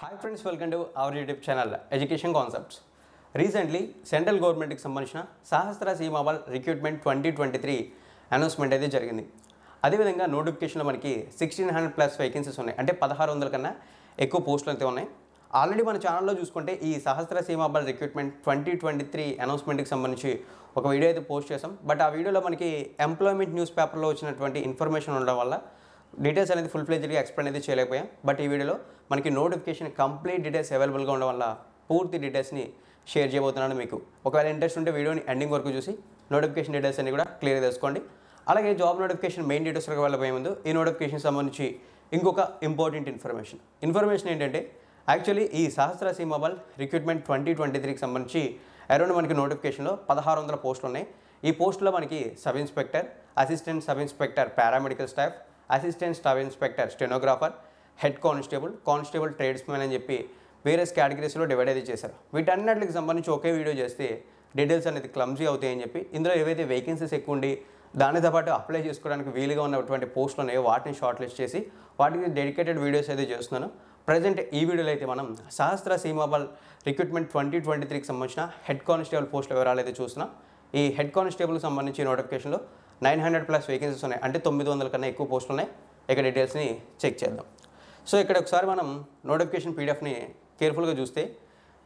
Hi friends welcome to our YouTube channel education concepts recently central గవర్నమెంట్కి సంబంధించిన Sashastra Seema Bal recruitment twenty twenty three announcement అయితే జరిగింది అదేవిధంగా నోటిఫికేషన్లో మనకి సిక్స్టీన్ హండ్రెడ్ ప్లస్ వేకెన్సీస్ ఉన్నాయి అంటే పదహారు వందల కన్నా ఎక్కువ పోస్టులు అయితే ఉన్నాయి ఆల్రెడీ మన ఛానల్లో చూసుకుంటే ఈ Sashastra Seema Bal recruitment twenty twenty three అనౌన్స్మెంట్కి సంబంధించి ఒక వీడియో అయితే పోస్ట్ చేసాం బట్ ఆ వీడియోలో మనకి ఎంప్లాయ్మెంట్ న్యూస్ పేపర్లో వచ్చినటువంటి ఇన్ఫర్మేషన్ ఉండడం వల్ల డీటెయిల్స్ అనేది ఫుల్ ఫ్లెజ్డ్గా ఎక్స్ప్లెయిన్ అయితే చేయలేకపోయాం బట్ ఈ వీడియోలో మనకి నోటిఫికేషన్ కంప్లీట్ డీటెయిల్స్ అవైలబుల్గా ఉండడం వల్ల పూర్తి డీటెయిల్స్ని షేర్ చేయబోతున్నాను మీకు ఒకవేళ ఇంట్రెస్ట్ ఉంటే వీడియోని ఎండింగ్ వరకు చూసి నోటిఫికేషన్ డీటెయిల్స్ అన్ని కూడా క్లియర్ చేసుకోండి అలాగే జాబ్ నోటిఫికేషన్ మెయిన్ డీటెయిల్స్కి వెళ్ళబోయే ముందు ఈ నోటిఫికేషన్ సంబంధించి ఇంకొక ఇంపార్టెంట్ ఇన్ఫర్మేషన్ ఇన్ఫర్మేషన్ ఏంటంటే యాక్చువల్లీ ఈ సహస్ర సి మొబైల్ రిక్రూట్మెంట్ ట్వంటీ ట్వంటీ త్రీకి సంబంధించి అరౌండ్ మనకి నోటిఫికేషన్లో పదహారు వందల పోస్టులు ఉన్నాయి ఈ పోస్టులో మనకి sub inspector assistant sub inspector paramedical staff assistant staff inspector stenographer head constable constable tradesmen అని చెప్పి వేరియస్ కేటగిరీస్లో డివైడ్ అయితే చేశారు వీటన్నిటికి సంబంధించి ఒకే వీడియో చేస్తే డీటెయిల్స్ అనేది క్లమ్జీ అవుతాయని చెప్పి ఇందులో ఏవైతే వేకెన్సీస్ ఎక్కువ ఉండి దానితో పాటు అప్లై చేసుకోవడానికి వీలుగా ఉన్నటువంటి పోస్టులు ఉన్నాయో వాటిని షార్ట్ లిస్ట్ చేసి వాటికి డెడికేటెడ్ వీడియోస్ అయితే చేస్తున్నాను ప్రజెంట్ ఈ వీడియోలో అయితే మనం Sashastra Seema Bal recruitment twenty twenty త్రీకి సంబంధించిన హెడ్ కానిస్టేబుల్ పోస్టుల వివరాలు అయితే చూస్తున్నాం ఈ హెడ్ కానిస్టేబుల్కి సంబంధించి నోటిఫికేషన్లో నైన్ హండ్రెడ్ ప్లస్ వేకెన్సీస్ ఉన్నాయి అంటే తొమ్మిది వందల కన్నా ఎక్కువ పోస్టులు ఉన్నాయి ఇక డీటెయిల్స్ని చెక్ చేద్దాం సో ఇక్కడ ఒకసారి మనం నోటిఫికేషన్ పీడిఎఫ్ని కేర్ఫుల్గా చూస్తే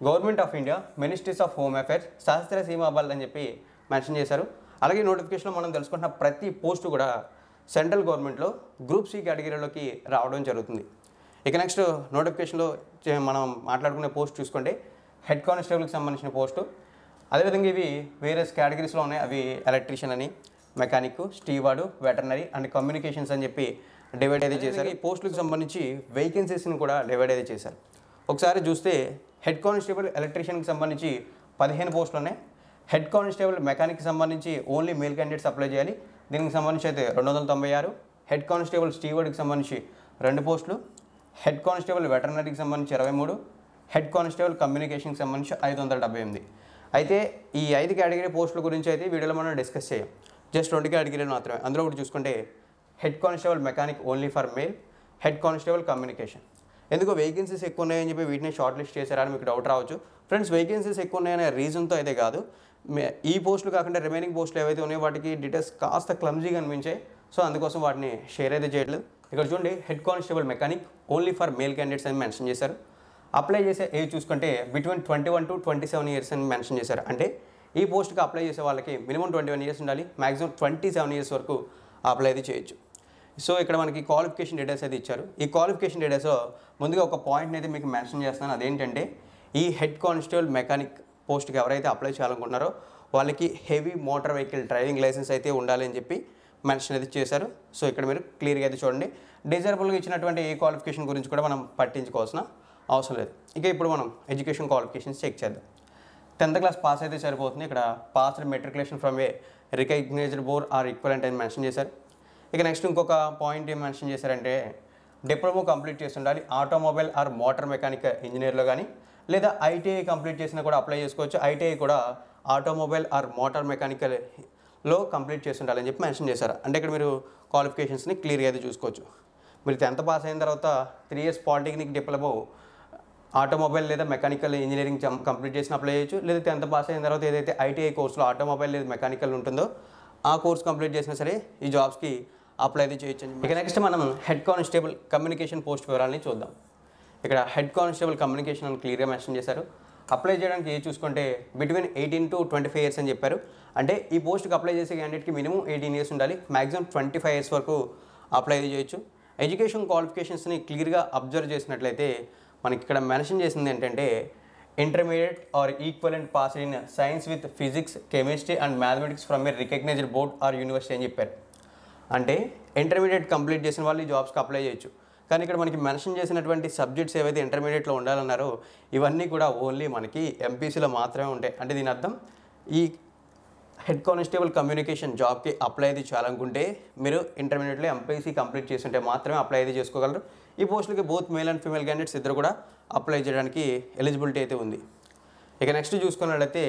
government of India ministries of home affairs Sashastra Seema బల్ అని చెప్పి మెన్షన్ చేశారు అలాగే నోటిఫికేషన్లో మనం తెలుసుకుంటున్న ప్రతి పోస్టు కూడా సెంట్రల్ గవర్నమెంట్లో గ్రూప్ సి కేటగిరీలోకి రావడం జరుగుతుంది ఇక నెక్స్ట్ నోటిఫికేషన్లో మనం మాట్లాడుకునే పోస్ట్ చూసుకుంటే హెడ్ కానిస్టేబుల్కి సంబంధించిన పోస్టు అదేవిధంగా ఇవి వేరే కేటగిరీస్లో ఉన్నాయి అవి ఎలక్ట్రీషియన్ అని mechanic steward veterinary and communications అని చెప్పి డివైడ్ అయితే చేశారు ఈ పోస్టులకు సంబంధించి వేకెన్సీస్ని కూడా డివైడ్ అయితే చేశారు ఒకసారి చూస్తే హెడ్ కానిస్టేబుల్ ఎలక్ట్రీషియన్కి సంబంధించి పదిహేను పోస్టులు ఉన్నాయి హెడ్ కానిస్టేబుల్ మెకానిక్కి సంబంధించి ఓన్లీ మేల్ క్యాండిడేట్స్ అప్లై చేయాలి దీనికి సంబంధించి అయితే రెండు వందల తొంభై ఆరు హెడ్ కానిస్టేబుల్ స్టీవర్డ్కి సంబంధించి రెండు పోస్టులు హెడ్ కానిస్టేబుల్ వెటర్నరీకి సంబంధించి ఇరవై మూడు హెడ్ కానిస్టేబుల్ కమ్యూనికేషన్కి సంబంధించి ఐదు వందల డెబ్బై ఎనిమిది అయితే ఈ ఐదు కేటగిరీ పోస్టుల గురించి అయితే వీడియోలో మనం డిస్కస్ చేయం జస్ట్ రెండు కేటగిరీలు మాత్రమే అందులో ఒకటి చూసుకుంటే head constable mechanic only for male head constable communication ఎందుకు వేకెన్సీస్ ఎక్కువ ఉన్నాయని చెప్పి వీటిని షార్ట్ లిస్ట్ చేశారని మీకు డౌట్ రావచ్చు ఫ్రెండ్స్ వేకెన్సీస్ ఎక్కువ ఉన్నాయనే రీజన్తో అయితే కాదు ఈ పోస్టులు కాకుండా రిమైనింగ్ పోస్టులు ఏవైతే ఉన్నాయో వాటికి డీటెయిల్స్ కాస్త క్లమ్జీగా అనిపించాయి సో అందుకోసం వాటిని షేర్ అయితే చేయట్లేదు ఇక్కడ చూడండి head constable mechanic only for male candidates అని మెన్షన్ చేశారు అప్లై చేసే ఏజ్ చూసుకుంటే between twenty one to twenty seven years అని మెన్షన్ చేశారు అంటే ఈ పోస్ట్కి అప్లై చేసే వాళ్ళకి మినిమం ట్వంటీ వన్ ఇయర్స్ ఉండాలి మాక్సిమం ట్వంటీ సెవెన్ ఇయర్స్ వరకు అప్లై అయితే చేయొచ్చు సో ఇక్కడ మనకి క్వాలిఫికేషన్ డేటాస్ అయితే ఇచ్చారు ఈ క్వాలిఫికేషన్ డేటాస్ ముందుగా ఒక పాయింట్ని అయితే మీకు మెన్షన్ చేస్తున్నాను అదేంటంటే ఈ హెడ్ కానిస్టేబుల్ మెకానిక్ పోస్ట్కి ఎవరైతే అప్లై చేయాలనుకుంటున్నారో వాళ్ళకి heavy motor vehicle driving licence అయితే ఉండాలని చెప్పి మెన్షన్ అయితే చేశారు సో ఇక్కడ మీరు క్లియర్గా అయితే చూడండి డిజర్బుల్గా ఇచ్చినటువంటి ఏ క్వాలిఫికేషన్ గురించి కూడా మనం పట్టించుకోవాల్సిన అవసరం లేదు ఇక ఇప్పుడు మనం ఎడ్యుకేషన్ క్వాలిఫికేషన్స్ చెక్ చేద్దాం టెన్త్ క్లాస్ పాస్ అయితే సరిపోతుంది ఇక్కడ passed matriculation from a recognised board or equivalent అని మెన్షన్ చేశారు ఇక నెక్స్ట్ ఇంకొక పాయింట్ ఏం మెన్షన్ చేశారంటే డిప్లొమా కంప్లీట్ చేసి ఉండాలి ఆటోమొబైల్ ఆర్ మోటార్ మెకానిక్ ఇంజనీర్లో కానీ లేదా ఐటీఐ కంప్లీట్ చేసినా కూడా అప్లై చేసుకోవచ్చు ఐటీఐ కూడా ఆటోమొబైల్ ఆర్ మోటార్ మెకానికల్లో కంప్లీట్ చేసి ఉండాలని చెప్పి మెన్షన్ చేశారు అంటే ఇక్కడ మీరు క్వాలిఫికేషన్స్ని క్లియర్గా అయితే చూసుకోవచ్చు మీరు టెన్త్ పాస్ అయిన తర్వాత three years polytechnic diploma automobile లేదా మెకానికల్ ఇంజనీరింగ్ కంప్లీట్ చేసిన అప్లై చేయొచ్చు లేదా టెన్త్ పాస్ అయిన తర్వాత ఏదైతే ఐటీఐ కోర్సులో ఆటోమొబైల్ లేదా మెకానికల్ ఉంటుందో ఆ కోర్స్ కంప్లీట్ చేసినా సరే ఈ జాబ్స్కి అప్లై అయితే చేయొచ్చు ఇక నెక్స్ట్ మనం హెడ్ కానిస్టేబుల్ కమ్యూనికేషన్ పోస్ట్ వివరాలని చూద్దాం ఇక్కడ హెడ్ కానిస్టేబుల్ కమ్యూనికేషన్ అని క్లియర్గా మెన్షన్ చేశారు అప్లై చేయడానికి ఏ చూసుకుంటే between eighteen to twenty five years అని చెప్పారు అంటే ఈ పోస్ట్కి అప్లై చేసే క్యాండిడేట్కి మినిమం ఎయిటీన్ ఇయర్స్ ఉండాలి మ్యాక్సిమం ట్వంటీ ఫైవ్ ఇయర్స్ వరకు అప్లై చేయొచ్చు ఎడ్యుకేషన్ క్వాలిఫికేషన్స్ని క్లియర్గా అబ్జర్వ్ చేసినట్లయితే మనకి ఇక్కడ మెన్షన్ చేసింది ఏంటంటే intermediate or equivalent pass in science with physics chemistry and mathematics from a recognised board or university అని చెప్పారు అంటే ఇంటర్మీడియట్ కంప్లీట్ చేసిన వాళ్ళు ఈ జాబ్స్కి అప్లై చేయొచ్చు కానీ ఇక్కడ మనకి మెన్షన్ చేసినటువంటి సబ్జెక్ట్స్ ఏవైతే ఇంటర్మీడియట్లో ఉండాలన్నారో ఇవన్నీ కూడా ఓన్లీ మనకి ఎంపీసీలో మాత్రమే ఉంటాయి అంటే దీని అర్థం ఈ హెడ్ కానిస్టేబుల్ కమ్యూనికేషన్ జాబ్కి అప్లై అయితే చేయాలనుకుంటే మీరు ఇంటర్మీడియట్లో ఎంపీసీ కంప్లీట్ ఉంటే మాత్రమే అప్లై అయితే చేసుకోగలరు ఈ పోస్టులకి both male and female candidates ఇద్దరు కూడా అప్లై చేయడానికి ఎలిజిబిలిటీ అయితే ఉంది ఇక నెక్స్ట్ చూసుకున్నట్లయితే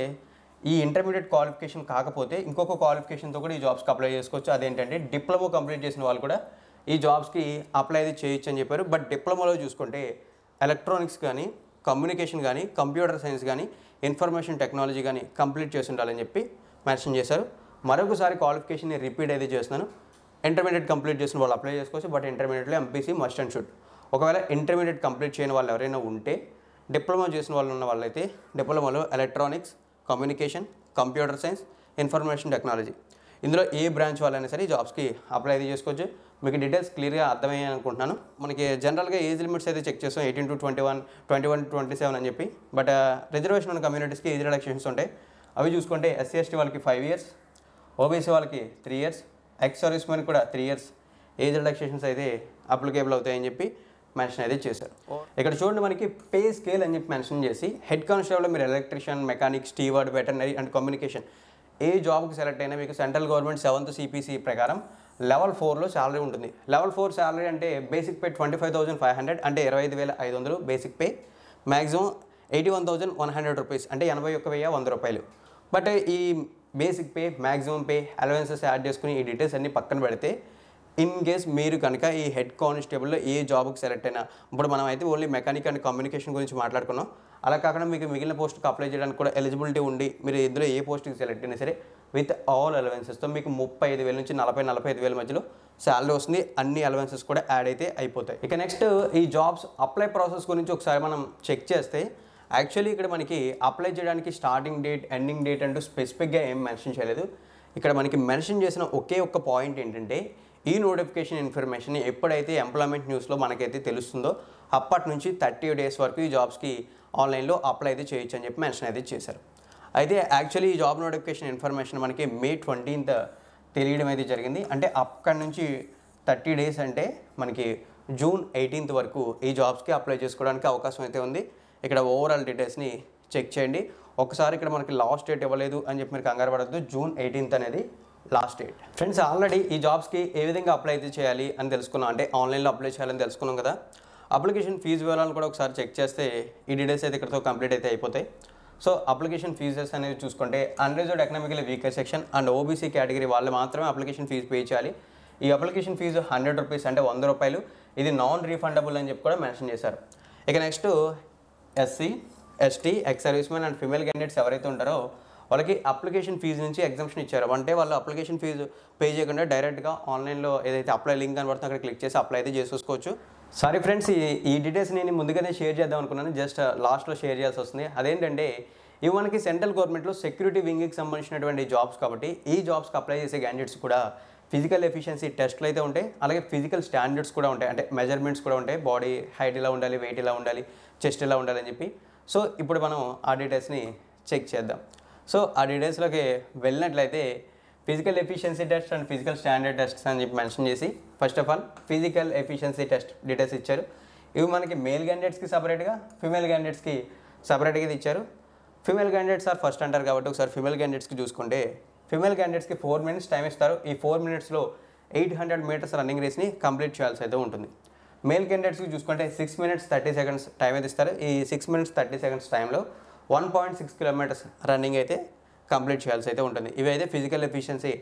ఈ ఇంటర్మీడియట్ క్వాలిఫికేషన్ కాకపోతే ఇంకొక క్వాలిఫికేషన్తో కూడా ఈ జాబ్స్కి అప్లై చేసుకోవచ్చు అదేంటంటే డిప్లొమా కంప్లీట్ చేసిన వాళ్ళు కూడా ఈ జాబ్స్కి అప్లై అయితే చేయొచ్చు అని చెప్పారు బట్ డిప్లొమాలో చూసుకుంటే ఎలక్ట్రానిక్స్ కానీ కమ్యూనికేషన్ కానీ కంప్యూటర్ సైన్స్ కానీ ఇన్ఫర్మేషన్ టెక్నాలజీ కానీ కంప్లీట్ చేసి ఉండాలని చెప్పి మెన్షన్ చేశారు మరొకసారి క్వాలిఫికేషన్ రిపీట్ అయితే చేస్తున్నాను ఇంటర్మీడియట్ కంప్లీట్ చేసిన వాళ్ళు అప్లై చేసుకోవచ్చు బట్ ఇంటర్మీడియట్లో ఎంపీసీ మస్ట్ అండ్ షుడ్ ఒకవేళ ఇంటర్మీడియట్ కంప్లీట్ చేయని వాళ్ళు ఎవరైనా ఉంటే డిప్లొమా చేసిన వాళ్ళు ఉన్న వాళ్ళైతే డిప్లొమాలో electronics communication computer science information technology ఇందులో ఏ బ్రాంచ్ వాళ్ళైనా సరే జాబ్స్కి అప్లై అయితే చేసుకోవచ్చు మీకు డీటెయిల్స్ క్లియర్గా అర్థమయ్యాయి అనుకుంటున్నాను మనకి జనరల్గా ఏజ్ లిమిట్స్ అయితే చెక్ చేస్తాం eighteen to twenty one twenty one twenty seven అని చెప్పి బట్ రిజర్వేషన్ ఉన్న కమ్యూనిటీస్కి ఏజ్ రిడక్షన్స్ ఉంటాయి అవి చూసుకుంటే ఎస్సీ ఎస్టీ వాళ్ళకి ఫైవ్ ఇయర్స్ ఓబీసీ వాళ్ళకి three years ex service men కూడా త్రీ ఇయర్స్ ఏజ్ రిలాక్సేషన్స్ అయితే అప్లికేబుల్ అవుతాయని చెప్పి మెన్షన్ అయితే చేశారు oh. ఇక్కడ చూడండి మనకి పే స్కేల్ అని చెప్పి మెన్షన్ చేసి హెడ్ కానిస్టేబుల్ మీరు electrician mechanic steward veterinary and communication ఏ జాబ్కి సెలెక్ట్ అయినా మీకు సెంట్రల్ గవర్నమెంట్ సెవెంత్ సిపిసి ప్రకారం లెవెల్ ఫోర్లో శాలరీ ఉంటుంది లెవెల్ ఫోర్ శాలరీ అంటే basic pay twenty five thousand five hundred అంటే ఇరవై ఐదు వేల ఐదు వందలు basic pay maximum eighty one thousand one hundred rupees అంటే ఎనభై ఒక్క వెయ్యి వంద రూపాయలు బట్ ఈ basic pay maximum pay allowances add చేసుకుని ఈ డీటెయిల్స్ అన్నీ పక్కన పెడితే ఇన్ కేస్ మీరు కనుక ఈ హెడ్ కానిస్టేబుల్లో ఏ జాబ్కి సెలెక్ట్ అయినా ఇప్పుడు మనం అయితే ఓన్లీ మెకానిక్ అండ్ కమ్యూనికేషన్ గురించి మాట్లాడుకున్నాం అలా కాకుండా మీకు మిగిలిన పోస్ట్కి అప్లై చేయడానికి కూడా ఎలిజిబిలిటీ ఉండి మీరు ఇందులో ఏ పోస్ట్కి సెలెక్ట్ అయినా సరే విత్ ఆల్ అలవెన్సెస్తో మీకు ముప్పై ఐదు వేల నుంచి నలభై నలభై ఐదు వేల మధ్యలో శాలరీ వస్తుంది అన్ని అలవెన్సెస్ కూడా యాడ్ అయితే అయిపోతాయి ఇక నెక్స్ట్ ఈ జాబ్స్ అప్లై ప్రాసెస్ గురించి ఒకసారి మనం చెక్ చేస్తే యాక్చువల్లీ ఇక్కడ మనకి అప్లై చేయడానికి స్టార్టింగ్ డేట్ ఎండింగ్ డేట్ అంటూ స్పెసిఫిక్గా ఏం మెన్షన్ చేయలేదు ఇక్కడ మనకి మెన్షన్ చేసిన ఒకే ఒక్క పాయింట్ ఏంటంటే ఈ నోటిఫికేషన్ ఇన్ఫర్మేషన్ ఎప్పుడైతే ఎంప్లాయ్మెంట్ న్యూస్లో మనకైతే తెలుస్తుందో అప్పటి నుంచి థర్టీ డేస్ వరకు ఈ జాబ్స్కి ఆన్లైన్లో అప్లై అయితే చేయొచ్చు అని చెప్పి మెన్షన్ అయితే చేశారు అయితే యాక్చువల్లీ ఈ జాబ్ నోటిఫికేషన్ ఇన్ఫర్మేషన్ మనకి మే ట్వంటీన్త్ తెలియడం అయితే జరిగింది అంటే అక్కడి నుంచి థర్టీ డేస్ అంటే మనకి జూన్ ఎయిటీన్త్ వరకు ఈ జాబ్స్కి అప్లై చేసుకోవడానికి అవకాశం అయితే ఉంది ఇక్కడ ఓవరాల్ డీటెయిల్స్ని చెక్ చేయండి ఒకసారి ఇక్కడ మనకి లాస్ట్ డేట్ ఇవ్వలేదు అని చెప్పి మీరు కంగారు పడద్దు జూన్ ఎయిటీన్త్ అనేది లాస్ట్ డేట్ ఫ్రెండ్స్ ఆల్రెడీ ఈ జాబ్స్కి ఏ విధంగా అప్లై అయితే చేయాలి అని తెలుసుకున్నాం అంటే ఆన్లైన్లో అప్లై చేయాలని తెలుసుకున్నాం కదా అప్లికేషన్ ఫీజు వివరాలు కూడా ఒకసారి చెక్ చేస్తే ఈ డీటెయిల్స్ అయితే ఇక్కడతో కంప్లీట్ అయితే అయిపోతాయి సో అప్లికేషన్ ఫీజెస్ అనేవి చూసుకుంటే unreserved economical weaker section and OBC category వాళ్ళు మాత్రమే అప్లికేషన్ ఫీజు పే చేయాలి ఈ అప్లికేషన్ ఫీజు హండ్రెడ్ రూపీస్ అంటే వంద రూపాయలు ఇది నాన్ రీఫండబుల్ అని చెప్పి కూడా మెన్షన్ చేశారు ఇక next SC ST ex servicemen and female candidates ఎవరైతే ఉంటారో వాళ్ళకి అప్లికేషన్ ఫీజు నుంచి ఎగ్జామ్షన్ ఇచ్చారు అంటే వాళ్ళు అప్లికేషన్ ఫీజు పే చేయకుండా డైరెక్ట్గా ఆన్లైన్లో ఏదైతే అప్లై లింక్ కనబడుతుందో అక్కడ క్లిక్ చేసి అప్లై అయితే చేసుకోవచ్చు సారీ ఫ్రెండ్స్ ఈ ఈ డీటెయిల్స్ నేను ముందుగానే షేర్ చేద్దాం అనుకున్నాను జస్ట్ లాస్ట్లో షేర్ చేయాల్సి వస్తుంది అదేంటంటే ఇవి మనకి సెంట్రల్ గవర్నమెంట్లో సెక్యూరిటీ వింగ్కి సంబంధించినటువంటి జాబ్స్ కాబట్టి ఈ జాబ్స్కి అప్లై చేసే క్యాండిడేట్స్ కూడా ఫిజికల్ ఎఫిషియన్సీ టెస్ట్లు అయితే ఉంటాయి అలాగే ఫిజికల్ స్టాండర్డ్స్ కూడా ఉంటాయి అంటే మెజర్మెంట్స్ కూడా ఉంటాయి బాడీ హైట్ ఇలా ఉండాలి వెయిట్ ఇలా ఉండాలి చెస్ట్ ఇలా ఉండాలి అని చెప్పి సో ఇప్పుడు మనం ఆ డీటెయిల్స్ని చెక్ చేద్దాం సో ఆ డీటెయిల్స్లోకి వెళ్ళినట్లయితే physical efficiency test and physical standard tests అని చెప్పి మెన్షన్ చేసి first of all physical efficiency test details ఇచ్చారు ఇవి మనకి మేల్ క్యాండిడేట్స్కి సపరేట్గా ఫిమేల్ క్యాండిడేట్స్కి సపరేట్గా ఇచ్చారు ఫిమేల్ క్యాండిడేట్స్ ఆర్ ఫస్ట్ అంటారు కాబట్టి ఒకసారి ఫిమేల్ క్యాండిడేట్స్కి చూసుకుంటే ఫిమేల్ క్యాండిడేట్స్కి ఫోర్ మినిట్స్ టైం ఇస్తారు ఈ ఫోర్ మినిట్స్లో ఎయిట్ హండ్రెడ్ మీటర్స్ రన్నింగ్ రేస్ని కంప్లీట్ చేయాల్సి అయితే ఉంటుంది మేల్ క్యాండిడేట్స్కి చూసుకుంటే six minutes thirty seconds time అయితే ఇస్తారు ఈ సిక్స్ మినిట్స్ థర్టీ సెకండ్స్ టైంలో one point six kilometres running అయితే కంప్లీట్ చేయాల్సి అయితే ఉంటుంది ఇవి అయితే ఫిజికల్ ఎఫిషియన్సీ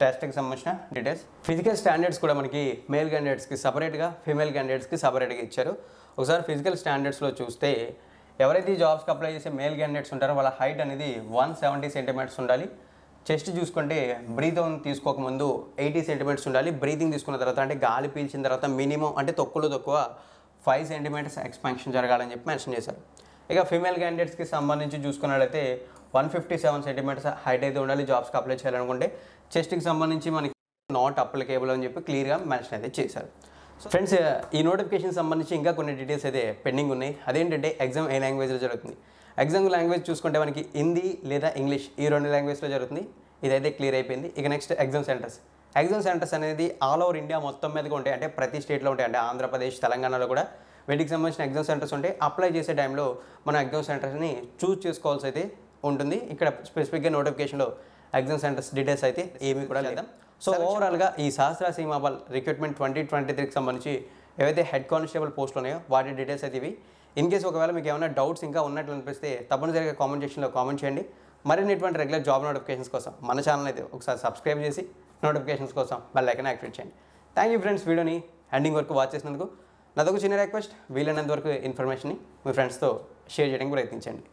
టెస్ట్కి సంబంధించిన డీటెయిల్స్ ఫిజికల్ స్టాండర్డ్స్ కూడా మనకి మేల్ క్యాండిడేట్స్కి సపరేట్గా ఫీమేల్ క్యాండిడేట్స్కి సపరేట్గా ఇచ్చారు ఒకసారి ఫిజికల్ స్టాండర్డ్స్లో చూస్తే ఎవరైతే ఈ జాబ్స్కి అప్లై చేసే మేల్ క్యాండిడేట్స్ ఉంటారో వాళ్ళ హైట్ అనేది వన్ సెవెంటీ సెంటీమీటర్స్ ఉండాలి చెస్ట్ చూసుకుంటే బ్రీత్ అవును తీసుకోకముందు ఎయిటీ సెంటీమీటర్స్ ఉండాలి బ్రీతింగ్ తీసుకున్న తర్వాత అంటే గాలి పీల్చిన తర్వాత మినిమం అంటే తక్కువలో తక్కువ ఫైవ్ సెంటీమీటర్స్ ఎక్స్పాన్షన్ జరగాలని చెప్పి మెన్షన్ చేశారు ఇక ఫీమేల్ క్యాండిడేట్స్కి సంబంధించి చూసుకున్నట్లయితే one fifty seven centimetres height అయితే ఉండాలి జాబ్స్కి అప్లై చేయాలనుకుంటే చెస్ట్కి సంబంధించి మనకి నాట్ అప్లికేబుల్ అని చెప్పి క్లియర్గా మెన్షన్ అయితే చేశారు ఫ్రెండ్స్ ఈ నోటిఫికేషన్ సంబంధించి ఇంకా కొన్ని డీటెయిల్స్ అయితే పెండింగ్ ఉన్నాయి అదేంటంటే ఎగ్జామ్ ఏ లాంగ్వేజ్లో జరుగుతుంది ఎగ్జామ్ లాంగ్వేజ్ చూసుకుంటే మనకి హిందీ లేదా ఇంగ్లీష్ ఈ రెండు లాంగ్వేజ్లో జరుగుతుంది ఇదైతే క్లియర్ అయిపోయింది ఇక next exam centres exam centres అనేది ఆల్ ఓవర్ ఇండియా మొత్తం మీదగా ఉంటాయి అంటే ప్రతి స్టేట్లో ఉంటాయి అంటే ఆంధ్రప్రదేశ్ తెలంగాణలో కూడా వీటికి సంబంధించిన ఎగ్జామ్ సెంటర్స్ ఉంటాయి అప్లై చేసే టైంలో మనం ఎగ్జామ్ సెంటర్స్ని చూస్ చేసుకోవాల్సి అయితే ఉంటుంది ఇక్కడ స్పెసిఫిక్గా నోటిఫికేషన్లో ఎగ్జామ్ సెంటర్స్ డీటెయిల్స్ అయితే ఏమీ కూడా లేదా సో ఓవరాల్గా ఈ శాస్త్ర సీమాబల్ రిక్రూట్మెంట్ ట్వంటీ ట్వంటీ త్రీకి సంబంధించి ఏవైతే హెడ్ కానిస్టేబుల్ పోస్టులు ఉన్నాయో వాటి డీటెయిల్స్ అయితే ఇవి ఇన్ కేసు ఒకవేళ మీకు ఏమైనా డౌట్స్ ఇంకా ఉన్నట్లు అనిపిస్తే తప్పనిసరిగా కామెంట్ సెక్షన్లో కామెంట్ చేయండి మరిన్నిటువంటి రెగ్యులర్ జాబ్ నోటిఫికేషన్స్ కోసం మన ఛానల్ అయితే ఒకసారి సబ్స్క్రైబ్ చేసి నోటిఫికేషన్స్ కోసం బెల్ ఐకన్ యాక్టివేట్ చేయండి థ్యాంక్ యూ ఫ్రెండ్స్ వీడియోని ఎండింగ్ వరకు వాచ్ చేసినందుకు నాదొక చిన్న రిక్వెస్ట్ వీలైనంత వరకు ఇన్ఫర్మేషన్ని మీ ఫ్రెండ్స్తో షేర్ చేయడానికి ప్రయత్నించండి